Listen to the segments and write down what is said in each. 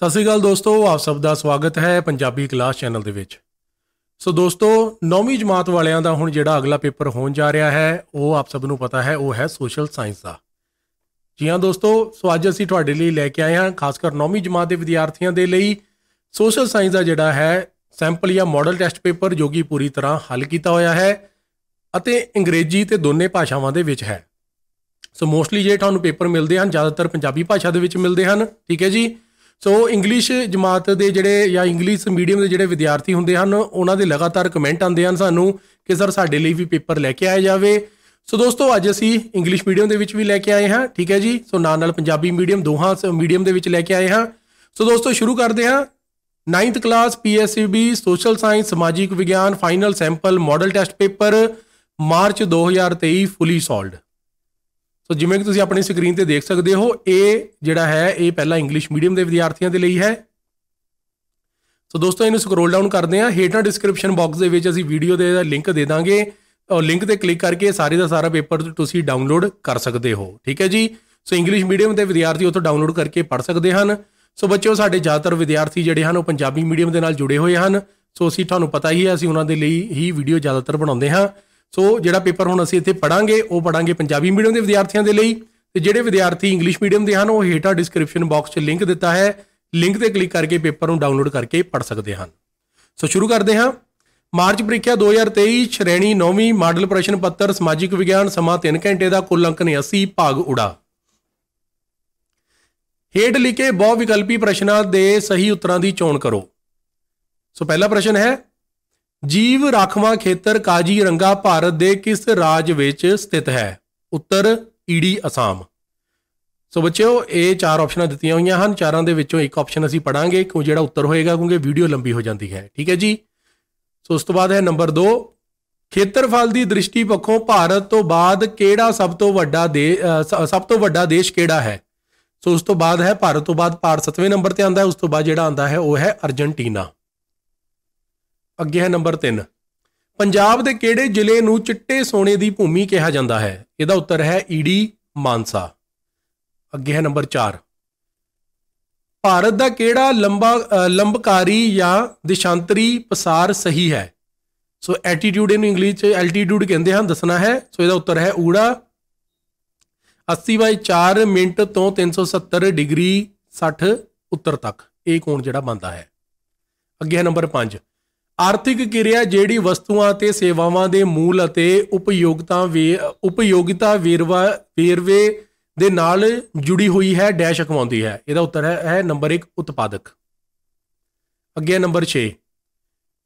ਸਤਿ ਸ੍ਰੀ ਅਕਾਲ ਦੋਸਤੋ ਆਪ ਸਭ ਦਾ ਸਵਾਗਤ ਹੈ ਪੰਜਾਬੀ ਕਲਾਸ ਚੈਨਲ ਦੇ ਵਿੱਚ ਸੋ ਦੋਸਤੋ 9ਵੀਂ ਜਮਾਤ ਵਾਲਿਆਂ ਦਾ ਹੁਣ ਜਿਹੜਾ ਅਗਲਾ ਪੇਪਰ ਹੋਣ ਜਾ ਰਿਹਾ ਹੈ ਉਹ ਆਪ ਸਭ ਨੂੰ ਪਤਾ ਹੈ ਉਹ ਹੈ ਸੋਸ਼ਲ ਸਾਇੰਸ ਦਾ ਜੀ ਹਾਂ ਦੋਸਤੋ ਸੋ ਅੱਜ ਅਸੀਂ ਤੁਹਾਡੇ ਲਈ ਲੈ ਕੇ ਆਏ ਹਾਂ ਖਾਸ ਕਰ 9ਵੀਂ ਜਮਾਤ ਦੇ ਵਿਦਿਆਰਥੀਆਂ ਦੇ ਲਈ ਸੋਸ਼ਲ ਸਾਇੰਸ ਦਾ ਜਿਹੜਾ ਹੈ ਸੈਂਪਲ ਜਾਂ ਮਾਡਲ ਟੈਸਟ ਪੇਪਰ ਜੋ ਕਿ ਪੂਰੀ ਤਰ੍ਹਾਂ ਹੱਲ ਕੀਤਾ ਹੋਇਆ ਹੈ ਅਤੇ ਅੰਗਰੇਜ਼ੀ ਤੇ ਦੋਨੇ ਭਾਸ਼ਾਵਾਂ ਦੇ ਵਿੱਚ ਹੈ ਸੋ ਮੋਸਟਲੀ ਜੇ ਤੁਹਾਨੂੰ ਪੇਪਰ ਮਿਲਦੇ ਹਨ ਜ਼ਿਆਦਾਤਰ ਪੰਜਾਬੀ ਭਾਸ਼ਾ ਦੇ ਵਿੱਚ ਮਿਲਦੇ ਹਨ ਠੀਕ ਹੈ ਜੀ ਸੋ ਇੰਗਲਿਸ਼ ਜਮਾਤ ਦੇ ਜਿਹੜੇ ਜਾਂ ਇੰਗਲਿਸ਼ ਮੀਡੀਅਮ ਦੇ ਜਿਹੜੇ ਵਿਦਿਆਰਥੀ ਹੁੰਦੇ ਹਨ ਉਹਨਾਂ ਦੇ ਲਗਾਤਾਰ ਕਮੈਂਟ ਆਉਂਦੇ ਹਨ ਸਾਨੂੰ ਕਿ ਸਰ ਸਾਡੇ ਲਈ ਵੀ ਪੇਪਰ ਲੈ ਕੇ ਆਇਆ ਜਾਵੇ ਸੋ ਦੋਸਤੋ ਅੱਜ ਅਸੀਂ ਇੰਗਲਿਸ਼ ਮੀਡੀਅਮ ਦੇ ਵਿੱਚ ਵੀ ਲੈ ਕੇ ਆਏ ਹਾਂ ਠੀਕ ਹੈ ਜੀ ਸੋ ਨਾਲ ਨਾਲ ਪੰਜਾਬੀ ਮੀਡੀਅਮ ਦੋਹਾਂ ਮੀਡੀਅਮ ਦੇ ਵਿੱਚ ਲੈ ਕੇ ਆਏ ਹਾਂ ਸੋ ਦੋਸਤੋ ਸ਼ੁਰੂ ਕਰਦੇ ਹਾਂ 9th class PSCB social science ਸਮਾਜਿਕ ਵਿਗਿਆਨ final sample model test paper March 2023 fully solved so ਜਿਵੇਂ ਕਿ ਤੁਸੀਂ ਆਪਣੀ ਸਕਰੀਨ ਤੇ ਦੇਖ ਸਕਦੇ ਹੋ ਇਹ ਜਿਹੜਾ ਹੈ ਇਹ ਪਹਿਲਾ ਇੰਗਲਿਸ਼ ਮੀਡੀਅਮ ਦੇ ਵਿਦਿਆਰਥੀਆਂ ਦੇ ਲਈ ਹੈ ਸੋ ਦੋਸਤੋ ਇਹਨੂੰ ਸਕਰੋਲ ਡਾਊਨ ਕਰਦੇ ਹਾਂ ਹੇਠਾਂ ਡਿਸਕ੍ਰਿਪਸ਼ਨ ਬਾਕਸ ਦੇ ਵਿੱਚ ਅਸੀਂ ਵੀਡੀਓ ਦੇ ਲਿੰਕ ਦੇ ਦਾਂਗੇ ਔਰ ਲਿੰਕ ਤੇ ਕਲਿੱਕ ਕਰਕੇ ਸਾਰੇ ਦਾ ਸਾਰਾ ਪੇਪਰ ਤੁਸੀਂ ਡਾਊਨਲੋਡ ਕਰ ਸਕਦੇ ਹੋ ਠੀਕ ਹੈ ਜੀ ਸੋ ਇੰਗਲਿਸ਼ ਮੀਡੀਅਮ ਦੇ ਵਿਦਿਆਰਥੀ ਉੱਥੋਂ ਡਾਊਨਲੋਡ ਕਰਕੇ ਪੜ੍ਹ ਸਕਦੇ ਹਨ ਸੋ ਬੱਚਿਓ ਸਾਡੇ ਜ਼ਿਆਦਾਤਰ ਵਿਦਿਆਰਥੀ ਜਿਹੜੇ ਹਨ ਉਹ ਪੰਜਾਬੀ ਮੀਡੀਅਮ ਦੇ ਨਾਲ ਜੁੜੇ ਹੋਏ ਹਨ ਸੋ ਅਸੀਂ ਤੁਹਾਨੂੰ ਪਤਾ ਹੀ ਹੈ ਅਸੀਂ ਉਹਨਾਂ ਦੇ ਲਈ ਹੀ ਵੀਡੀਓ ਜ਼ਿਆਦਾਤਰ ਬਣਾਉਂਦੇ ਹਾਂ ਸੋ ਜਿਹੜਾ ਪੇਪਰ ਹੁਣ ਅਸੀਂ ਇੱਥੇ ਪੜਾਂਗੇ ਉਹ ਪੜਾਂਗੇ ਪੰਜਾਬੀ ਮੀਡੀਅਮ ਦੇ ਵਿਦਿਆਰਥੀਆਂ ਦੇ ਲਈ ਤੇ ਜਿਹੜੇ ਵਿਦਿਆਰਥੀ ਇੰਗਲਿਸ਼ ਮੀਡੀਅਮ ਦੇ ਹਨ ਉਹ ਹੇਠਾਂ ਡਿਸਕ੍ਰਿਪਸ਼ਨ ਬਾਕਸ 'ਚ ਲਿੰਕ ਦਿੱਤਾ ਹੈ ਲਿੰਕ ਤੇ ਕਲਿੱਕ ਕਰਕੇ ਪੇਪਰ ਨੂੰ ਡਾਊਨਲੋਡ ਕਰਕੇ ਪੜ ਸਕਦੇ ਹਨ ਸੋ ਸ਼ੁਰੂ ਕਰਦੇ ਹਾਂ ਮਾਰਚ ਪ੍ਰੀਖਿਆ 2023 ਸ਼੍ਰੇਣੀ 9ਵੀਂ ਮਾਡਲ ਪ੍ਰਸ਼ਨ ਪੱਤਰ ਸਮਾਜਿਕ ਵਿਗਿਆਨ ਸਮਾਂ 3 ਘੰਟੇ ਦਾ ਕੁੱਲ ਅੰਕ 80 ਭਾਗ ਉੜਾ ਹੇਠ ਲਿਖੇ ਬਹੁ ਵਿਕਲਪੀ ਪ੍ਰਸ਼ਨਾਂ ਦੇ ਸਹੀ ਉੱਤਰਾਂ ਦੀ ਚੋਣ ਕਰੋ ਸੋ ਪਹਿਲਾ ਪ੍ਰਸ਼ਨ ਹੈ ਜੀਵ ਰਾਖਵਾ ਖੇਤਰ ਕਾਜੀਰੰਗਾ ਭਾਰਤ ਦੇ ਕਿਸ ਰਾਜ ਵਿੱਚ ਸਥਿਤ ਹੈ ਉੱਤਰ ਈੜੀ ਅਸਾਮ ਸੋ ਬੱਚਿਓ ਇਹ ਚਾਰ ਆਪਸ਼ਨਾਂ ਦਿੱਤੀਆਂ ਹੋਈਆਂ ਹਨ ਚਾਰਾਂ ਦੇ ਵਿੱਚੋਂ ਇੱਕ ਆਪਸ਼ਨ ਅਸੀਂ ਪੜਾਂਗੇ ਕਿਉਂ ਜਿਹੜਾ ਉੱਤਰ ਹੋਏਗਾ ਕਿਉਂਕਿ ਵੀਡੀਓ ਲੰਬੀ ਹੋ ਜਾਂਦੀ ਹੈ ਠੀਕ ਹੈ ਜੀ ਸੋ ਉਸ ਤੋਂ ਬਾਅਦ ਹੈ ਨੰਬਰ 2 ਖੇਤਰਫਲ ਦੀ ਦ੍ਰਿਸ਼ਟੀ ਪੱਖੋਂ ਭਾਰਤ ਤੋਂ ਬਾਅਦ ਕਿਹੜਾ ਸਭ ਤੋਂ ਵੱਡਾ ਦੇ ਸਭ ਤੋਂ ਵੱਡਾ ਦੇਸ਼ ਕਿਹੜਾ ਹੈ ਸੋ ਉਸ ਤੋਂ ਬਾਅਦ ਹੈ ਭਾਰਤ ਤੋਂ ਬਾਅਦ ਭਾਰਤ 7ਵੇਂ ਨੰਬਰ ਤੇ ਆਉਂਦਾ ਹੈ ਉਸ ਤੋਂ ਬਾਅਦ ਜਿਹੜਾ ਆਉਂਦਾ ਹੈ ਉਹ ਹੈ ਅਰਜਨਟੀਨਾ ਅੱਗੇ ਹੈ ਨੰਬਰ 3 ਪੰਜਾਬ ਦੇ ਕਿਹੜੇ ਜ਼ਿਲ੍ਹੇ ਨੂੰ ਚਿੱਟੇ ਸੋਨੇ ਦੀ ਭੂਮੀ ਕਿਹਾ ਜਾਂਦਾ ਹੈ ਇਹਦਾ ਉੱਤਰ ਹੈ ਈਡੀ ਮਾਨਸਾ ਅੱਗੇ ਹੈ ਨੰਬਰ 4 ਭਾਰਤ ਦਾ ਕਿਹੜਾ ਲੰਬਾ ਲੰਬਕਾਰੀ ਜਾਂ ਦਿਸ਼ਾਂਤਰੀ ਪਸਾਰ ਸਹੀ ਹੈ ਸੋ ਐਟੀਟਿਊਡ ਇਹਨੂੰ ਇੰਗਲਿਸ਼ ਚ ਐਲਟੀਟਿਊਡ ਕਹਿੰਦੇ ਹਨ ਦੱਸਣਾ ਹੈ ਸੋ ਇਹਦਾ ਉੱਤਰ ਹੈ ਊੜਾ 80/4 ਮਿੰਟ ਤੋਂ 370 ਡਿਗਰੀ 60 ਉੱਤਰ ਤੱਕ ਇਹ ਕੋਣ ਜਿਹੜਾ ਬੰਦਾ ਹੈ ਅੱਗੇ ਹੈ ਨੰਬਰ 5 ਆਰਥਿਕ ਕਿਰਿਆ ਜਿਹੜੀ ਵਸਤੂਆਂ ਅਤੇ ਸੇਵਾਵਾਂ ਦੇ ਮੂਲ ਅਤੇ ਉਪਯੋਗਤਾ ਉਪਯੋਗਿਤਾ ਵੇਰਵਾ ਵੇਰਵੇ ਦੇ ਨਾਲ ਜੁੜੀ ਹੋਈ ਹੈ ਡੈਸ਼ ਅਖਵਾਉਂਦੀ ਹੈ ਇਹਦਾ ਉੱਤਰ ਹੈ ਨੰਬਰ 1 ਉਤਪਾਦਕ ਅੱਗੇ ਨੰਬਰ 6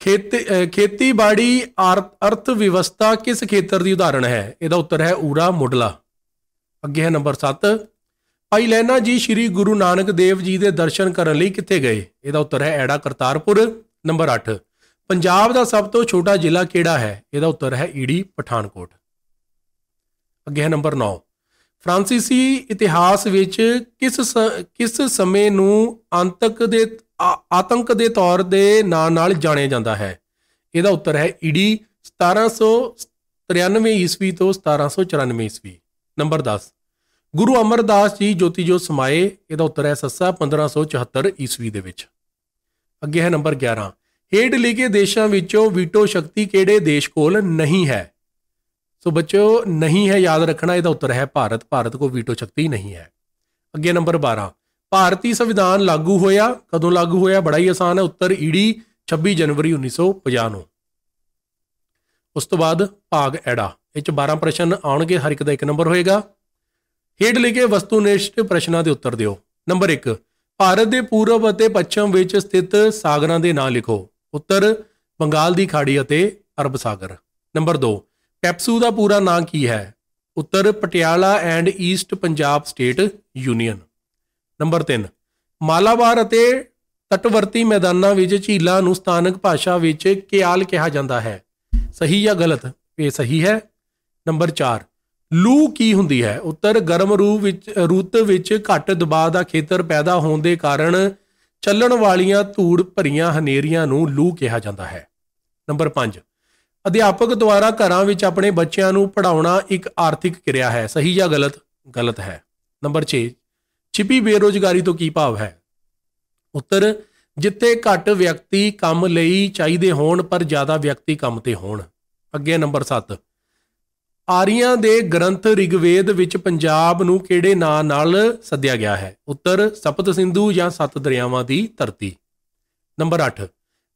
ਖੇਤ ਖੇਤੀਬਾੜੀ ਅਰਥ ਵਿਵਸਥਾ ਕਿਸ ਖੇਤਰ ਦੀ ਉਦਾਹਰਣ ਹੈ ਇਹਦਾ ਉੱਤਰ ਹੈ ਊਰਾ ਮੁੱਢਲਾ ਅੱਗੇ ਹੈ ਨੰਬਰ 7 ਭਾਈ ਲੈਣਾ ਜੀ ਸ੍ਰੀ ਗੁਰੂ ਨਾਨਕ ਦੇਵ ਜੀ ਦੇ ਦਰਸ਼ਨ ਕਰਨ ਲਈ ਕਿੱਥੇ ਗਏ ਇਹਦਾ ਉੱਤਰ ਹੈ ਐੜਾ ਕਰਤਾਰਪੁਰ ਨੰਬਰ 8 ਪੰਜਾਬ ਦਾ ਸਭ ਤੋਂ ਛੋਟਾ ਜ਼ਿਲ੍ਹਾ ਕਿਹੜਾ ਹੈ ਇਹਦਾ ਉੱਤਰ ਹੈ ਈੜੀ ਪਠਾਨਕੋਟ ਅੱਗੇ ਹੈ ਨੰਬਰ 9 ਫ੍ਰਾਂਸੀਸੀ ਇਤਿਹਾਸ ਵਿੱਚ ਕਿਸ ਕਿਸ ਸਮੇਂ ਨੂੰ ਅੰਤਕ ਦੇ ਆਤੰਕ ਦੇ ਤੌਰ ਦੇ ਨਾਂ ਨਾਲ ਜਾਣਿਆ ਜਾਂਦਾ ਹੈ ਇਹਦਾ ਉੱਤਰ ਹੈ ਈੜੀ 1793 ਈਸਵੀ ਤੋਂ 1794 ਈਸਵੀ ਨੰਬਰ 10 ਗੁਰੂ ਅਮਰਦਾਸ ਜੀ ਜੋਤੀ ਜੋ ਸਮਾਏ ਇਹਦਾ ਉੱਤਰ ਹੈ ਸੱਸਾ 1574 ਈਸਵੀ ਦੇ ਵਿੱਚ ਅੱਗੇ ਹੈ ਨੰਬਰ 11 ਹੇਡ ਲਿਖੇ ਦੇਸ਼ਾਂ ਵਿੱਚੋਂ ਵੀਟੋ ਸ਼ਕਤੀ ਕਿਹੜੇ ਦੇਸ਼ ਕੋਲ ਨਹੀਂ ਹੈ ਸੋ ਬੱਚੋ ਨਹੀਂ ਹੈ ਯਾਦ ਰੱਖਣਾ ਇਹਦਾ ਉੱਤਰ ਹੈ ਭਾਰਤ ਭਾਰਤ ਕੋ ਵੀਟੋ ਸ਼ਕਤੀ ਨਹੀਂ ਹੈ ਅੱਗੇ ਨੰਬਰ 12 ਭਾਰਤੀ ਸੰਵਿਧਾਨ ਲਾਗੂ ਹੋਇਆ ਕਦੋਂ ਲਾਗੂ ਹੋਇਆ ਬੜਾ ਹੀ ਆਸਾਨ ਹੈ ਉੱਤਰ ਈੜੀ 26 ਜਨਵਰੀ 1950 ਨੂੰ ਉਸ ਤੋਂ ਬਾਅਦ ਭਾਗ ਐੜਾ ਇਹ ਚ 12 ਪ੍ਰਸ਼ਨ ਆਉਣਗੇ ਹਰ ਇੱਕ ਦਾ ਇੱਕ ਨੰਬਰ ਹੋਏਗਾ ਹੇਡ ਲਿਖੇ ਵਸਤੂਨਿਸ਼ਟ ਪ੍ਰਸ਼ਨਾਂ ਦੇ ਉੱਤਰ ਦਿਓ ਨੰਬਰ 1 ਭਾਰਤ ਦੇ ਪੂਰਬ ਅਤੇ ਪੱਛਮ ਵਿੱਚ ਸਥਿਤ ਸਾਗਰਾਂ ਦੇ ਨਾਂ ਲਿਖੋ ਉੱਤਰ ਬੰਗਾਲ ਦੀ ਖਾੜੀ ਅਤੇ ਅਰਬ ਸਾਗਰ ਨੰਬਰ 2 ਪੈਪਸੂ ਦਾ ਪੂਰਾ ਨਾਂ ਕੀ ਹੈ ਉੱਤਰ Patiala and East Punjab State Union number 3 Malabar ਅਤੇ ਤਟਵਰਤੀ ਮੈਦਾਨਾਂ ਵਿੱਚ ਝੀਲਾਂ ਨੂੰ ਸਥਾਨਕ ਭਾਸ਼ਾ ਵਿੱਚ ਕਿਆਲ ਕਿਹਾ ਜਾਂਦਾ ਹੈ ਸਹੀ ਜਾਂ ਗਲਤ ਇਹ ਸਹੀ ਹੈ ਨੰਬਰ 4 ਲੂ ਕੀ ਹੁੰਦੀ ਹੈ ਉੱਤਰ ਗਰਮ ਰੂਪ ਵਿੱਚ ਰੁੱਤ ਵਿੱਚ ਘੱਟ ਦਬਾਅ ਦਾ ਖੇਤਰ ਪੈਦਾ ਹੋਣ ਦੇ ਕਾਰਨ ਚੱਲਣ ਵਾਲੀਆਂ ਧੂੜ ਭਰੀਆਂ ਹਨੇਰੀਆਂ ਨੂੰ ਲੂ ਕਿਹਾ ਜਾਂਦਾ ਹੈ ਨੰਬਰ 5 ਅਧਿਆਪਕ ਦੁਆਰਾ ਘਰਾਂ ਵਿੱਚ ਆਪਣੇ ਬੱਚਿਆਂ ਨੂੰ ਪੜਾਉਣਾ ਇੱਕ ਆਰਥਿਕ ਕਿਰਿਆ ਹੈ ਸਹੀ ਜਾਂ ਗਲਤ ਗਲਤ ਹੈ ਨੰਬਰ 6 ਛਿਪੀ ਬੇਰੋਜ਼ਗਾਰੀ ਤੋਂ ਕੀ ਭਾਵ ਹੈ ਉੱਤਰ ਜਿੱਥੇ ਘੱਟ ਵਿਅਕਤੀ ਕੰਮ ਲਈ ਚਾਹੀਦੇ ਹੋਣ ਪਰ ਜ਼ਿਆਦਾ ਵਿਅਕਤੀ ਕੰਮ ਤੇ ਹੋਣ ਅੱਗੇ ਨੰਬਰ 7 ਆਰੀਆਂ ਦੇ ਗ੍ਰੰਥ ਰਿਗਵੇਦ ਵਿੱਚ ਪੰਜਾਬ ਨੂੰ ਕਿਹੜੇ ਨਾਂ ਨਾਲ ਸੱਦਿਆ ਗਿਆ ਹੈ ਉੱਤਰ ਸਪਤ ਸਿੰਧੂ ਜਾਂ ਸੱਤ ਦਰਿਆਵਾਂ ਦੀ ਧਰਤੀ ਨੰਬਰ 8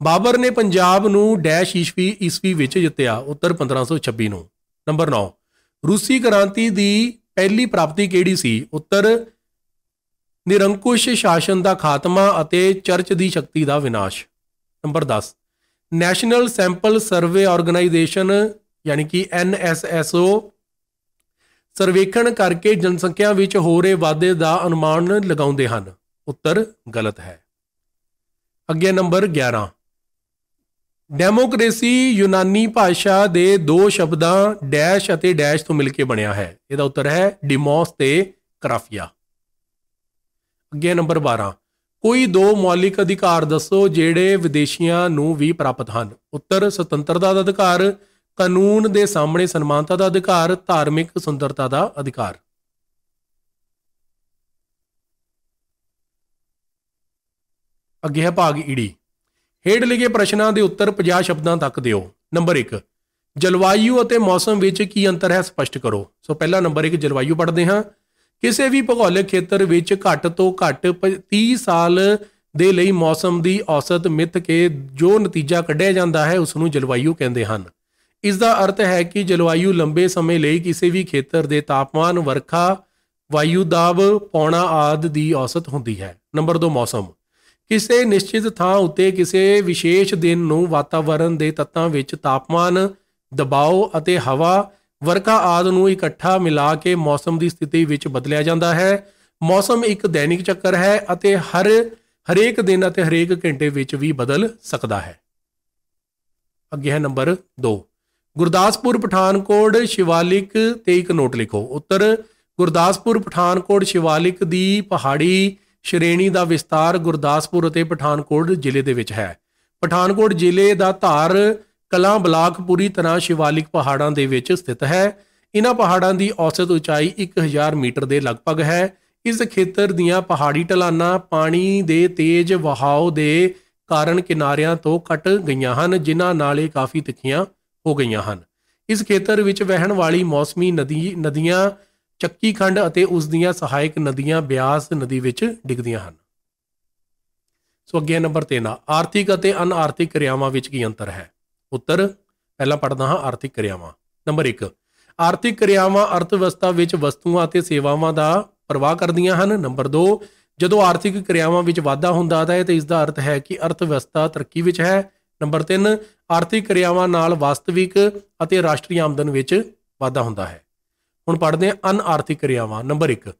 ਬਾਬਰ ਨੇ ਪੰਜਾਬ ਨੂੰ ਡੈਸ਼ ਈਸਵੀ ਈਸਵੀ ਵਿੱਚ ਜਿੱਤਿਆ ਉੱਤਰ 1526 ਨੂੰ ਨੰਬਰ 9 ਰੂਸੀ ਕ੍ਰਾਂਤੀ ਦੀ ਪਹਿਲੀ ਪ੍ਰਾਪਤੀ ਕਿਹੜੀ ਸੀ ਉੱਤਰ ਨਿਰੰਕੁਸ਼ ਸ਼ਾਸਨ ਦਾ ਖਾਤਮਾ ਅਤੇ ਚਰਚ ਦੀ ਸ਼ਕਤੀ ਦਾ ਵਿਨਾਸ਼ number 10 national sample survey organisation ਯਾਨੀ ਕਿ NSSO ਸਰਵੇਖਣ ਕਰਕੇ ਜਨਸੰਖਿਆ ਵਿੱਚ ਹੋ ਰਹੇ ਵਾਧੇ ਦਾ ਅਨੁਮਾਨ ਲਗਾਉਂਦੇ ਹਨ ਉੱਤਰ ਗਲਤ ਹੈ ਅੱਗੇ ਨੰਬਰ 11 ਡੈਮੋਕ੍ਰੇਸੀ ਯੂਨਾਨੀ ਭਾਸ਼ਾ ਦੇ ਦੋ ਸ਼ਬਦਾਂ ਡੈਸ਼ ਅਤੇ ਡੈਸ਼ ਤੋਂ ਮਿਲ ਕੇ ਬਣਿਆ ਹੈ ਇਹਦਾ ਉੱਤਰ ਹੈ ਡਿਮੋਸ ਤੇ ਕਰਾਫੀਆ ਅੱਗੇ ਨੰਬਰ 12 ਕੋਈ ਦੋ ਮੌਲਿਕ ਅਧਿਕਾਰ ਦੱਸੋ ਜਿਹੜੇ ਵਿਦੇਸ਼ੀਆਂ ਨੂੰ ਵੀ ਪ੍ਰਾਪਤ ਹਨ ਉੱਤਰ ਸੁਤੰਤਰਤਾ ਦਾ ਅਧਿਕਾਰ ਕਾਨੂੰਨ ਦੇ ਸਾਹਮਣੇ ਸਨਮਾਨਤਾ ਦਾ ਅਧਿਕਾਰ ਧਾਰਮਿਕ ਸੁੰਦਰਤਾ ਦਾ ਅਧਿਕਾਰ ਅੱਗੇ ਹੈ ਭਾਗ ਈੜੀ ਹੇਠ ਲਿਖੇ ਪ੍ਰਸ਼ਨਾਂ ਦੇ ਉੱਤਰ 50 ਸ਼ਬਦਾਂ ਤੱਕ ਦਿਓ ਨੰਬਰ 1 ਜਲਵਾਯੂ ਅਤੇ ਮੌਸਮ ਵਿੱਚ ਕੀ ਅੰਤਰ ਹੈ ਸਪਸ਼ਟ ਕਰੋ ਸੋ ਪਹਿਲਾ ਨੰਬਰ 1 ਜਲਵਾਯੂ ਪੜ੍ਹਦੇ ਹਾਂ ਕਿਸੇ ਵੀ ਭੂਗੋਲਿਕ ਖੇਤਰ ਵਿੱਚ ਘੱਟ ਤੋਂ ਘੱਟ 30 ਸਾਲ ਦੇ ਲਈ ਮੌਸਮ ਦੀ ਔਸਤ ਮਿੱਥ ਕੇ ਜੋ ਨਤੀਜਾ ਕੱਢਿਆ ਜਾਂਦਾ ਹੈ ਉਸ ਨੂੰ ਜਲਵਾਯੂ ਕਹਿੰਦੇ ਹਨ ਇਸ ਦਾ ਅਰਥ ਹੈ ਕਿ ਜਲਵਾਯੂ ਲੰਬੇ ਸਮੇਂ ਲਈ ਕਿਸੇ ਵੀ ਖੇਤਰ ਦੇ ਤਾਪਮਾਨ ਵਰਖਾ ਵਾਯੂ ਦਾਬ ਪੌਣਾ ਆਦ ਦੀ ਔਸਤ ਹੁੰਦੀ ਹੈ ਨੰਬਰ 2 ਮੌਸਮ ਕਿਸੇ ਨਿਸ਼ਚਿਤ ਥਾਂ ਉੱਤੇ ਕਿਸੇ ਵਿਸ਼ੇਸ਼ ਦਿਨ ਨੂੰ ਵਾਤਾਵਰਣ ਦੇ ਤੱਤਾਂ ਵਿੱਚ ਤਾਪਮਾਨ ਦਬਾਅ ਅਤੇ ਹਵਾ ਵਰਖਾ ਆਦ ਨੂੰ ਇਕੱਠਾ ਮਿਲਾ ਕੇ ਮੌਸਮ ਦੀ ਸਥਿਤੀ ਵਿੱਚ ਬਦਲਿਆ ਜਾਂਦਾ ਹੈ ਮੌਸਮ ਇੱਕ ਦੈਨਿਕ ਚੱਕਰ ਹੈ ਅਤੇ ਹਰ ਹਰੇਕ ਦਿਨ ਅਤੇ ਹਰੇਕ ਘੰਟੇ ਵਿੱਚ ਵੀ ਬਦਲ ਸਕਦਾ ਹੈ ਅੱਗੇ ਹੈ ਨੰਬਰ 2 ਗੁਰਦਾਸਪੁਰ ਪਠਾਨਕੋਟ ਸ਼ਿਵਾਲਿਕ ਤੇ ਇੱਕ ਨੋਟ ਲਿਖੋ ਉੱਤਰ ਗੁਰਦਾਸਪੁਰ ਪਠਾਨਕੋਟ ਸ਼ਿਵਾਲਿਕ ਦੀ ਪਹਾੜੀ ਸ਼੍ਰੇਣੀ ਦਾ ਵਿਸਤਾਰ ਗੁਰਦਾਸਪੁਰ ਅਤੇ ਪਠਾਨਕੋਟ ਜ਼ਿਲ੍ਹੇ ਦੇ ਵਿੱਚ ਹੈ ਪਠਾਨਕੋਟ ਜ਼ਿਲ੍ਹੇ ਦਾ ਧਾਰ ਕਲਾਂ ਬਲਾਕ ਪੂਰੀ ਤਰ੍ਹਾਂ ਸ਼ਿਵਾਲਿਕ ਪਹਾੜਾਂ ਦੇ ਵਿੱਚ ਸਥਿਤ ਹੈ ਇਹਨਾਂ ਪਹਾੜਾਂ ਦੀ ਔਸਤ ਉਚਾਈ 1000 ਮੀਟਰ ਦੇ ਲਗਭਗ ਹੈ ਇਸ ਖੇਤਰ ਦੀਆਂ ਪਹਾੜੀ ਢਲਾਨਾਂ ਪਾਣੀ ਦੇ ਤੇਜ਼ ਵਹਾਅ ਦੇ ਕਾਰਨ ਕਿਨਾਰਿਆਂ ਤੋਂ ਕੱਟ ਗਈਆਂ ਹਨ ਜਿਨ੍ਹਾਂ ਨਾਲੇ ਕਾਫੀ ਤਿੱਖੀਆਂ ਹੋ ਗਈਆਂ ਹਨ ਇਸ ਖੇਤਰ ਵਿੱਚ ਵਹਿਣ ਵਾਲੀ ਮੌਸਮੀ ਨਦੀ ਨਦੀਆਂ ਚੱਕੀ ਖੰਡ ਅਤੇ ਉਸ ਦੀਆਂ ਸਹਾਇਕ ਨਦੀਆਂ ਬਿਆਸ ਨਦੀ ਵਿੱਚ ਡਿੱਗਦੀਆਂ ਹਨ ਸੋ ਅੱਗੇ ਨੰਬਰ 3 ਆਰਥਿਕ ਅਤੇ ਅਨਆਰਥਿਕ ਕਿਰਿਆਵਾਂ ਵਿੱਚ ਕੀ ਅੰਤਰ ਹੈ ਉੱਤਰ ਪਹਿਲਾਂ ਪੜਦਾ ਹਾਂ ਆਰਥਿਕ ਕਿਰਿਆਵਾਂ ਨੰਬਰ 1 ਆਰਥਿਕ ਕਿਰਿਆਵਾਂ ਅਰਥਵਿਵਸਥਾ ਵਿੱਚ ਵਸਤੂਆਂ ਅਤੇ ਸੇਵਾਵਾਂ ਦਾ ਪ੍ਰਵਾਹ ਕਰਦੀਆਂ ਹਨ ਨੰਬਰ 2 ਜਦੋਂ ਆਰਥਿਕ ਕਿਰਿਆਵਾਂ ਵਿੱਚ ਵਾਧਾ ਹੁੰਦਾ ਹੈ ਤਾਂ ਇਸ ਦਾ ਅਰਥ ਹੈ ਕਿ ਅਰਥਵਿਵਸਥਾ ਤਰੱਕੀ ਵਿੱਚ ਹੈ ਨੰਬਰ 3 ਆਰਥਿਕ ਕਿਰਿਆਵਾਂ ਨਾਲ ਵਾਸਤਵਿਕ ਅਤੇ ਰਾਸ਼ਟਰੀ ਆਮਦਨ ਵਿੱਚ ਵਾਧਾ ਹੁੰਦਾ ਹੈ ਹੁਣ ਪੜ੍ਹਦੇ ਹਾਂ ਅਨ ਆਰਥਿਕ ਕਿਰਿਆਵਾਂ ਨੰਬਰ 1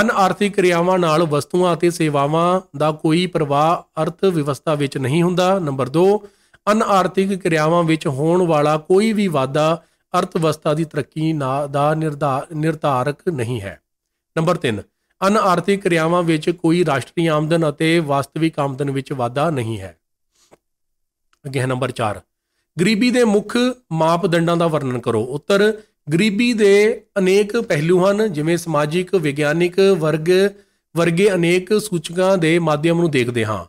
ਅਨ ਆਰਥਿਕ ਕਿਰਿਆਵਾਂ ਨਾਲ ਵਸਤੂਆਂ ਅਤੇ ਸੇਵਾਵਾਂ ਦਾ ਕੋਈ ਪ੍ਰਵਾਹ ਅਰਥ ਵਿਵਸਥਾ ਵਿੱਚ ਨਹੀਂ ਹੁੰਦਾ ਨੰਬਰ 2 ਅਨ ਆਰਥਿਕ ਕਿਰਿਆਵਾਂ ਵਿੱਚ ਹੋਣ ਵਾਲਾ ਕੋਈ ਵੀ ਵਾਧਾ ਅਰਥ ਵਿਵਸਥਾ ਦੀ ਤਰੱਕੀ ਦਾ ਨਿਰਧਾਰਕ ਨਹੀਂ ਹੈ ਨੰਬਰ 3 ਅਨ ਆਰਥਿਕ ਕਿਰਿਆਵਾਂ ਵਿੱਚ ਕੋਈ ਰਾਸ਼ਟਰੀ ਆਮਦਨ ਅਤੇ ਵਾਸਤਵਿਕ ਆਮਦਨ ਵਿੱਚ ਵਾਧਾ ਨਹੀਂ ਹੈ ਅੱਗੇ ਹੈ ਨੰਬਰ 4 ਗਰੀਬੀ ਦੇ ਮੁੱਖ ਮਾਪਦੰਡਾਂ ਦਾ ਵਰਣਨ ਕਰੋ ਉੱਤਰ ਗਰੀਬੀ ਦੇ ਅਨੇਕ ਪਹਿਲੂ ਹਨ ਜਿਵੇਂ ਸਮਾਜਿਕ ਵਿਗਿਆਨਿਕ ਵਰਗ ਵਰਗੇ ਅਨੇਕ ਸੂਚਕਾਂ ਦੇ ਮਾਧਿਅਮ ਨੂੰ ਦੇਖਦੇ ਹਾਂ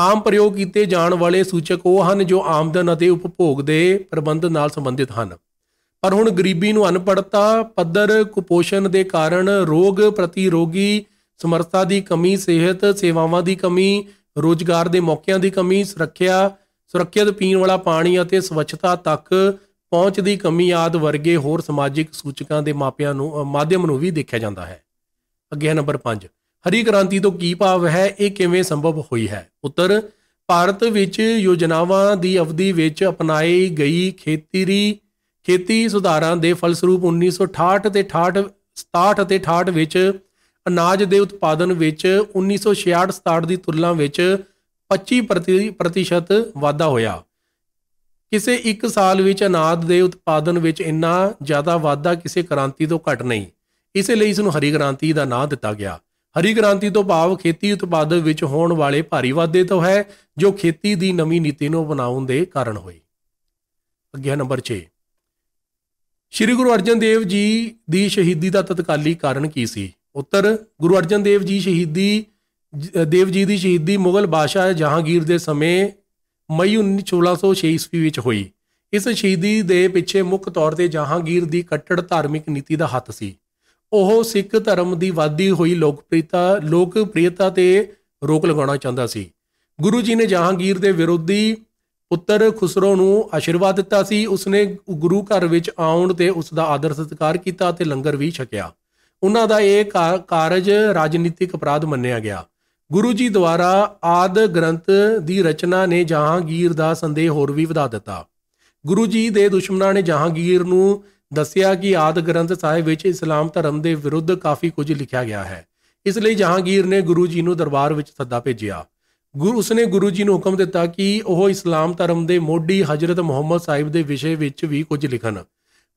ਆਮ ਪ੍ਰਯੋਗ ਕੀਤੇ ਜਾਣ ਵਾਲੇ ਸੂਚਕ ਉਹ ਹਨ ਜੋ ਆਮਦਨ ਅਤੇ ਉਪਭੋਗ ਦੇ ਪ੍ਰਬੰਧ ਨਾਲ ਸੰਬੰਧਿਤ ਹਨ ਪਰ ਹੁਣ ਗਰੀਬੀ ਨੂੰ ਅਨਪੜਤਾ ਪੱਧਰ ਕੁਪੋਸ਼ਣ ਦੇ ਕਾਰਨ ਰੋਗ ਪ੍ਰਤੀਰੋਗੀ ਸਮਰੱਥਾ ਦੀ ਕਮੀ ਸਿਹਤ ਸੇਵਾਵਾਂ ਦੀ ਕਮੀ ਰੋਜ਼ਗਾਰ ਦੇ ਮੌਕਿਆਂ ਦੀ ਕਮੀ ਸੁਰੱਖਿਆ ਸੁਰੱਖਿਅਤ ਪੀਣ ਵਾਲਾ ਪਾਣੀ ਅਤੇ ਸਵੱਛਤਾ ਤੱਕ ਪਹੁੰਚ ਦੀ ਕਮੀ ਆਦ ਵਰਗੇ ਹੋਰ ਸਮਾਜਿਕ ਸੂਚਕਾਂ ਦੇ ਮਾਪਿਆਂ ਨੂੰ ਮਾਧਿਅਮ ਨੂੰ ਵੀ ਦੇਖਿਆ ਜਾਂਦਾ ਹੈ ਅੱਗੇ ਹੈ ਨੰਬਰ 5 ਹਰੀ ਕ੍ਰਾਂਤੀ ਤੋਂ ਕੀ ਭਾਵ ਹੈ ਇਹ ਕਿਵੇਂ ਸੰਭਵ ਹੋਈ ਹੈ ਉੱਤਰ ਭਾਰਤ ਵਿੱਚ ਯੋਜਨਾਵਾਂ ਦੀ ਅਵਧੀ ਵਿੱਚ ਅਪਣਾਈ ਗਈ ਖੇਤੀਰੀ ਖੇਤੀ ਸੁਧਾਰਾਂ ਦੇ ਫਲਸਰੂਪ 1968 ਤੇ 68 67 ਅਤੇ 68 ਵਿੱਚ ਅਨਾਜ ਦੇ ਉਤਪਾਦਨ ਵਿੱਚ 1966-67 ਦੀ ਤੁਲਨਾ ਵਿੱਚ 25% ਵਾਧਾ ਹੋਇਆ ਕਿਸੇ ਇੱਕ ਸਾਲ ਵਿੱਚ ਅਨਾਜ ਦੇ ਉਤਪਾਦਨ ਵਿੱਚ ਇੰਨਾ ਜ਼ਿਆਦਾ ਵਾਧਾ ਕਿਸੇ ਕ੍ਰਾਂਤੀ ਤੋਂ ਘੱਟ ਨਹੀਂ ਇਸੇ ਲਈ ਇਸ ਨੂੰ ਹਰੀ ਕ੍ਰਾਂਤੀ ਦਾ ਨਾਮ ਦਿੱਤਾ ਗਿਆ ਹਰੀ ਕ੍ਰਾਂਤੀ ਤੋਂ ਭਾਵ ਖੇਤੀ ਉਤਪਾਦਨ ਵਿੱਚ ਹੋਣ ਵਾਲੇ ਭਾਰੀ ਵਾਧੇ ਤੋਂ ਹੈ ਜੋ ਖੇਤੀ ਦੀ ਨਵੀਂ ਨੀਤੀ ਨੂੰ ਬਣਾਉਣ ਦੇ ਕਾਰਨ ਹੋਈ ਅਗਿਆ ਨੰਬਰ 6 ਸ਼੍ਰੀ ਗੁਰੂ ਅਰਜਨ ਦੇਵ ਜੀ ਦੀ ਸ਼ਹੀਦੀ ਦਾ ਤਤਕਾਲੀ ਕਾਰਨ ਕੀ ਸੀ ਉੱਤਰ ਗੁਰੂ ਅਰਜਨ ਦੇਵ ਜੀ ਸ਼ਹੀਦੀ ਦੇਵ ਜੀ ਦੀ ਸ਼ਹੀਦੀ ਮੁਗਲ ਬਾਦਸ਼ਾਹ ਜਹਾਂਗੀਰ ਦੇ ਸਮੇਂ ਮਈ 1606 ਈਸਵੀ ਵਿੱਚ ਹੋਈ ਇਸ ਸ਼ਹੀਦੀ ਦੇ ਪਿੱਛੇ ਮੁੱਖ ਤੌਰ ਤੇ ਜਹਾਂਗੀਰ ਦੀ ਕੱਟੜ ਧਾਰਮਿਕ ਨੀਤੀ ਦਾ ਹੱਥ ਸੀ ਉਹ ਸਿੱਖ ਧਰਮ ਦੀ ਵਾਦੀ ਹੋਈ ਲੋਕਪ੍ਰਿਤਾ ਲੋਕਪ੍ਰੀਤਾ ਤੇ ਰੋਕ ਲਗਾਉਣਾ ਚਾਹੁੰਦਾ ਸੀ ਗੁਰੂ ਜੀ ਨੇ ਜਹਾਂਗੀਰ ਦੇ ਵਿਰੋਧੀ ਪੁੱਤਰ ਖੁਸਰੋ ਨੂੰ ਆਸ਼ੀਰਵਾਦ ਦਿੱਤਾ ਸੀ ਉਸਨੇ ਗੁਰੂ ਘਰ ਵਿੱਚ ਆਉਣ ਤੇ ਉਸ ਦਾ ਆਦਰ ਸਤਿਕਾਰ ਕੀਤਾ ਤੇ ਲੰਗਰ ਵੀ ਛਕਿਆ ਉਹਨਾਂ ਦਾ ਇਹ ਕਾਰਜ ਰਾਜਨੀਤਿਕ ਅਪਰਾਧ ਮੰਨਿਆ ਗਿਆ ਗੁਰੂ ਜੀ ਦੁਆਰਾ ਆਦ ਗ੍ਰੰਥ ਦੀ ਰਚਨਾ ਨੇ ਜਹਾਂਗੀਰ ਦਾ ਸੰਦੇਹ ਹੋਰ ਵੀ ਵਧਾ ਦਿੱਤਾ ਗੁਰੂ ਜੀ ਦੇ ਦੁਸ਼ਮਣਾਂ ਨੇ ਜਹਾਂਗੀਰ ਨੂੰ ਦੱਸਿਆ ਕਿ ਆਦ ਗ੍ਰੰਥ ਸਾਹਿਬ ਵਿੱਚ ਇਸਲਾਮ ਧਰਮ ਦੇ ਵਿਰੁੱਧ ਕਾਫੀ ਕੁਝ ਲਿਖਿਆ ਗਿਆ ਹੈ ਇਸ ਲਈ ਜਹਾਂਗੀਰ ਨੇ ਗੁਰੂ ਜੀ ਨੂੰ ਦਰਬਾਰ ਵਿੱਚ ਸੱਦਾ ਭੇਜਿਆ ਗੁਰੂ ਉਸਨੇ ਗੁਰੂ ਜੀ ਨੂੰ ਹੁਕਮ ਦਿੱਤਾ ਕਿ ਉਹ ਇਸਲਾਮ ਧਰਮ ਦੇ ਮੋਢੀ ਹਜ਼ਰਤ ਮੁਹੰਮਦ ਸਾਹਿਬ ਦੇ ਵਿਸ਼ੇ ਵਿੱਚ ਵੀ ਕੁਝ ਲਿਖਣ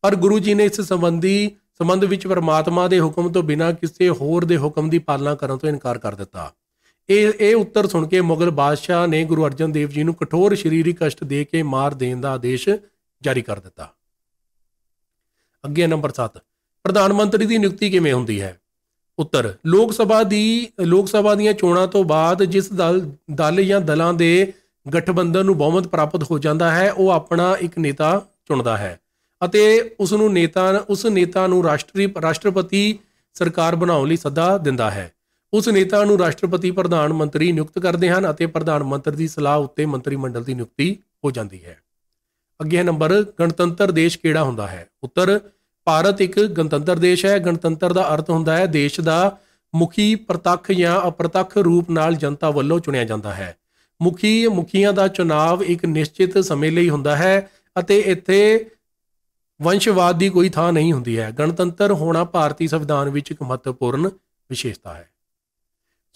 ਪਰ ਗੁਰੂ ਜੀ ਨੇ ਇਸ ਸੰਬੰਧੀ ਸੰਬੰਧ ਵਿੱਚ ਪਰਮਾਤਮਾ ਦੇ ਹੁਕਮ ਤੋਂ ਬਿਨਾਂ ਕਿਸੇ ਹੋਰ ਦੇ ਹੁਕਮ ਦੀ ਪਾਲਣਾ ਕਰਨ ਤੋਂ ਇਨਕਾਰ ਕਰ ਦਿੱਤਾ ਇਹ ਇਹ ਉੱਤਰ ਸੁਣ ਕੇ ਮੁਗਲ ਬਾਦਸ਼ਾਹ ਨੇ ਗੁਰੂ ਅਰਜਨ ਦੇਵ ਜੀ ਨੂੰ ਕਠੋਰ ਸਰੀਰਕ ਕਸ਼ਟ ਦੇ ਕੇ ਮਾਰ ਦੇਣ ਦਾ ਆਦੇਸ਼ ਜਾਰੀ ਕਰ ਦਿੱਤਾ ਅੱਗੇ ਨੰਬਰ 7 ਪ੍ਰਧਾਨ ਮੰਤਰੀ ਦੀ ਨਿਯੁਕਤੀ ਕਿਵੇਂ ਹੁੰਦੀ ਹੈ ਉੱਤਰ ਲੋਕ ਸਭਾ ਦੀ ਲੋਕ ਸਭਾ ਦੀਆਂ ਚੋਣਾਂ ਤੋਂ ਬਾਅਦ ਜਿਸ ਦਲ ਦਲ ਜਾਂ ਦਲਾਂ ਦੇ ਗਠਬੰਧਨ ਨੂੰ ਬਹੁਮਤ ਪ੍ਰਾਪਤ ਹੋ ਜਾਂਦਾ ਹੈ ਉਹ ਆਪਣਾ ਇੱਕ ਨੇਤਾ ਚੁਣਦਾ ਹੈ ਅਤੇ ਉਸ ਨੂੰ ਨੇਤਾ ਉਸ ਨੇਤਾ ਨੂੰ ਰਾਸ਼ਟਰੀ ਰਾਸ਼ਟਰਪਤੀ ਸਰਕਾਰ ਬਣਾਉਣ ਲਈ ਸੱਦਾ ਦਿੰਦਾ ਹੈ ਉਸ ਨੇਤਾ ਨੂੰ ਰਾਸ਼ਟਰਪਤੀ ਪ੍ਰਧਾਨ ਮੰਤਰੀ ਨਿਯੁਕਤ ਕਰਦੇ ਹਨ ਅਤੇ ਪ੍ਰਧਾਨ ਮੰਤਰੀ ਦੀ ਸਲਾਹ ਉੱਤੇ ਮੰਤਰੀ ਮੰਡਲ ਦੀ ਨਿਯੁਕਤੀ ਹੋ ਜਾਂਦੀ ਹੈ ਅੱਗੇ ਨੰਬਰ ਗਣਤੰਤਰ ਦੇਸ਼ ਕਿਹੜਾ ਹੁੰਦਾ ਹੈ ਉੱਤਰ ਭਾਰਤ ਇੱਕ ਗਣਤੰਤਰ ਦੇਸ਼ ਹੈ ਗਣਤੰਤਰ ਦਾ ਅਰਥ ਹੁੰਦਾ ਹੈ ਦੇਸ਼ ਦਾ ਮੁਖੀ ਪ੍ਰਤੱਖ ਜਾਂ ਅਪ੍ਰਤੱਖ ਰੂਪ ਨਾਲ ਜਨਤਾ ਵੱਲੋਂ ਚੁਣਿਆ ਜਾਂਦਾ ਹੈ ਮੁਖੀ ਮੁਖੀਆਂ ਦਾ ਚੋਣ ਇੱਕ ਨਿਸ਼ਚਿਤ ਸਮੇਂ ਲਈ ਹੁੰਦਾ ਹੈ ਅਤੇ ਇੱਥੇ ਵੰਸ਼ਵਾਦ ਦੀ ਕੋਈ ਥਾਂ ਨਹੀਂ ਹੁੰਦੀ ਹੈ ਗਣਤੰਤਰ ਹੋਣਾ ਭਾਰਤੀ ਸੰਵਿਧਾਨ ਵਿੱਚ ਇੱਕ ਮਹੱਤਵਪੂਰਨ ਵਿਸ਼ੇਸ਼ਤਾ ਹੈ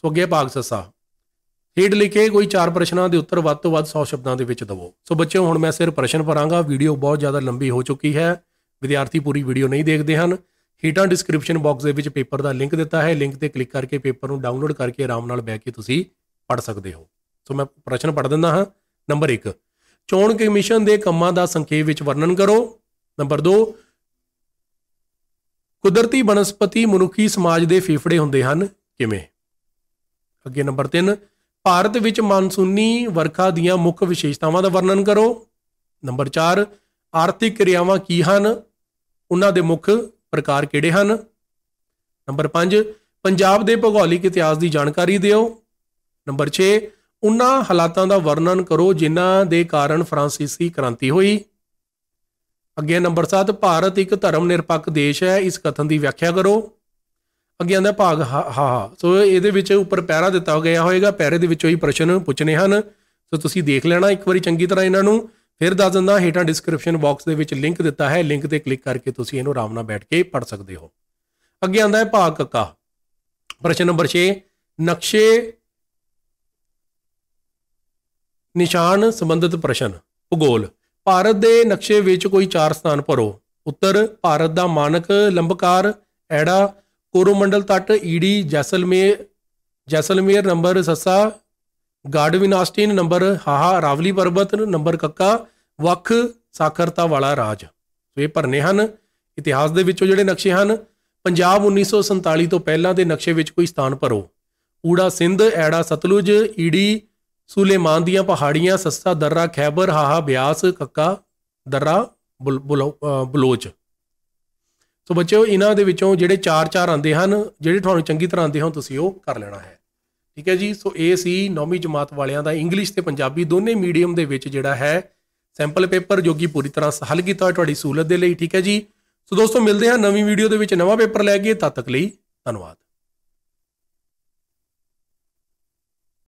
ਸੋ ਅੱਗੇ ਭਾਗ ਸੱਸਾ ਹੀਡ ਲਿਖੇ ਕੋਈ ਚਾਰ ਪ੍ਰਸ਼ਨਾਂ ਦੇ ਉੱਤਰ ਵੱਧ ਤੋਂ ਵੱਧ 100 ਸ਼ਬਦਾਂ ਦੇ ਵਿੱਚ ਦਿਵੋ ਸੋ ਬੱਚਿਓ ਹੁਣ ਮੈਂ ਸਿਰ ਪ੍ਰਸ਼ਨ ਭਰਾਂਗਾ ਵੀਡੀਓ ਬਹੁਤ ਜ਼ਿਆਦਾ ਲੰਬੀ ਹੋ ਚੁੱਕੀ ਹੈ ਵਿਦਿਆਰਥੀ ਪੂਰੀ ਵੀਡੀਓ ਨਹੀਂ ਦੇਖਦੇ ਹਨ ਹੇਠਾਂ ਡਿਸਕ੍ਰਿਪਸ਼ਨ ਬਾਕਸ ਦੇ ਵਿੱਚ ਪੇਪਰ ਦਾ ਲਿੰਕ ਦਿੱਤਾ ਹੈ ਲਿੰਕ ਤੇ ਕਲਿੱਕ ਕਰਕੇ ਪੇਪਰ ਨੂੰ ਡਾਊਨਲੋਡ ਕਰਕੇ ਆਰਾਮ ਨਾਲ ਬੈਠ ਕੇ ਤੁਸੀਂ ਪੜ੍ਹ ਸਕਦੇ ਹੋ ਸੋ ਮੈਂ ਪ੍ਰਸ਼ਨ ਪੜ੍ਹ ਦਿੰਦਾ ਹਾਂ ਨੰਬਰ 1 ਚੋਣ ਕਮਿਸ਼ਨ ਦੇ ਕੰਮਾਂ ਦਾ ਸੰਖੇਪ ਵਿੱਚ ਵਰਣਨ ਕਰੋ ਨੰਬਰ 2 ਕੁਦਰਤੀ ਬਨਸਪਤੀ ਮਨੁੱਖੀ ਸਮਾਜ ਦੇ ਫੇਫੜੇ ਹੁੰਦੇ ਹਨ ਕਿਵੇਂ ਅੱਗੇ ਨੰਬਰ 3 ਭਾਰਤ ਵਿੱਚ ਮਾਨਸੂਨੀ ਵਰਖਾ ਦੀਆਂ ਮੁੱਖ ਵਿਸ਼ੇਸ਼ਤਾਵਾਂ ਦਾ ਵਰਣਨ ਕਰੋ ਨੰਬਰ 4 ਆਰਥਿਕ ਕਿਰਿਆਵਾਂ ਕੀ ਹਨ ਉਹਨਾਂ ਦੇ ਮੁੱਖ ਪ੍ਰਕਾਰ ਕਿਹੜੇ ਹਨ ਨੰਬਰ 5 ਪੰਜਾਬ ਦੇ ਭੂਗੋਲਿਕ ਇਤਿਹਾਸ ਦੀ ਜਾਣਕਾਰੀ ਦਿਓ ਨੰਬਰ 6 ਉਹਨਾਂ ਹਾਲਾਤਾਂ ਦਾ ਵਰਣਨ ਕਰੋ ਜਿਨ੍ਹਾਂ ਦੇ ਕਾਰਨ ਫਰਾਂਸੀਸੀ ਕ੍ਰਾਂਤੀ ਹੋਈ ਅੱਗੇ ਨੰਬਰ 7 ਭਾਰਤ ਇੱਕ ਧਰਮ ਨਿਰਪੱਖ ਦੇਸ਼ ਹੈ ਇਸ ਕਥਨ ਦੀ ਵਿਆਖਿਆ ਕਰੋ ਅੱਗੇ ਆਂਦਾ ਭਾਗ ਹਾ ਹਾ ਸੋ ਇਹਦੇ ਵਿੱਚ ਉੱਪਰ ਪੈਰਾ ਦਿੱਤਾ ਗਿਆ ਹੋਏਗਾ ਪੈਰੇ ਦੇ ਵਿੱਚੋਂ ਹੀ ਪ੍ਰਸ਼ਨ ਪੁੱਛਨੇ ਹਨ ਸੋ ਤੁਸੀਂ ਦੇਖ ਲੈਣਾ ਇੱਕ ਵਾਰੀ ਚੰਗੀ ਤਰ੍ਹਾਂ ਇਹਨਾਂ ਨੂੰ ਫਿਰ ਦੱਸ ਦਿੰਦਾ ਹੇਠਾਂ ਡਿਸਕ੍ਰਿਪਸ਼ਨ ਬਾਕਸ ਦੇ ਵਿੱਚ ਲਿੰਕ ਦਿੱਤਾ ਹੈ ਲਿੰਕ ਤੇ ਕਲਿੱਕ ਕਰਕੇ ਤੁਸੀਂ ਇਹਨੂੰ ਆਰਾਮ ਨਾਲ ਬੈਠ ਕੇ ਪੜ੍ਹ ਸਕਦੇ ਹੋ ਅੱਗੇ ਆਂਦਾ ਹੈ ਭਾਗ ਕਕਾ ਪ੍ਰਸ਼ਨ ਨੰਬਰ 6 ਨਕਸ਼ੇ ਨਿਸ਼ਾਨ ਸੰਬੰਧਿਤ ਪ੍ਰਸ਼ਨ ਭੂਗੋਲ ਭਾਰਤ ਦੇ ਨਕਸ਼ੇ ਵਿੱਚ ਕੋਈ ਚਾਰ ਸਥਾਨ ਭਰੋ ਉੱਤਰ ਭਾਰਤ ਦਾ ਮਾਨਕ ਲੰਬਕਾਰ ਐੜਾ ਕੋਰੋਮੰਡਲ ਤੱਟ ਈਡੀ ਜੈਸਲਮੇਰ ਜੈਸਲਮੇਰ ਨੰਬਰ ਸੱਸਾ ਆਸਟਿਨ ਨੰਬਰ ਹਾਹਾ ਰਾਵਲੀ ਪਰਬਤ ਨੰਬਰ ਕੱਕਾ ਵੱਖ ਸਾਖਰਤਾ ਵਾਲਾ ਰਾਜ ਸੋ ਇਹ ਭਰਨੇ ਹਨ ਇਤਿਹਾਸ ਦੇ ਵਿੱਚੋਂ ਜਿਹੜੇ ਨਕਸ਼ੇ ਹਨ ਪੰਜਾਬ 1947 ਤੋਂ ਪਹਿਲਾਂ ਦੇ ਨਕਸ਼ੇ ਵਿੱਚ ਕੋਈ ਸਥਾਨ ਭਰੋ ਊੜਾ ਸਿੰਧ ਐੜਾ ਸਤਲੁਜ ਈਡੀ ਸੁਲੇਮਾਨ ਦੀਆਂ ਪਹਾੜੀਆਂ ਸੱਸਾ ਦਰਰਾ ਖੈਬਰ ਹਾਹਾ ਬਿਆਸ ਕੱਕਾ ਦਰਰਾ ਬਲੋਚ ਸੋ ਬੱਚਿਓ ਇਹਨਾਂ ਦੇ ਵਿੱਚੋਂ ਜਿਹੜੇ 4-4 ਆਉਂਦੇ ਹਨ ਜਿਹੜੇ ਤੁਹਾਨੂੰ ਚੰਗੀ ਤਰ੍ਹਾਂ ਆਉਂਦੇ ਹੋਣ ਤੁਸੀਂ ਉਹ ਕਰ ਲੈਣਾ ਹੈ ਠੀਕ ਹੈ ਜੀ ਸੋ ਇਹ ਸੀ ਨੌਵੀਂ ਜਮਾਤ ਵਾਲਿਆਂ ਦਾ ਇੰਗਲਿਸ਼ ਤੇ ਪੰਜਾਬੀ ਦੋਨੇ ਮੀਡੀਅਮ ਦੇ ਵਿੱਚ ਜਿਹੜਾ ਹੈ ਸੈਂਪਲ ਪੇਪਰ ਜੋ ਪੂਰੀ ਤਰ੍ਹਾਂ ਹੱਲ ਕੀਤਾ ਤੁਹਾਡੀ ਸਹੂਲਤ ਦੇ ਲਈ ਠੀਕ ਹੈ ਜੀ ਸੋ ਦੋਸਤੋ ਮਿਲਦੇ ਹਾਂ ਨਵੀਂ ਵੀਡੀਓ ਦੇ ਵਿੱਚ ਨਵਾਂ ਪੇਪਰ ਲੈ ਕੇ ਤਦ ਤੱਕ ਲਈ ਧੰਨਵਾਦ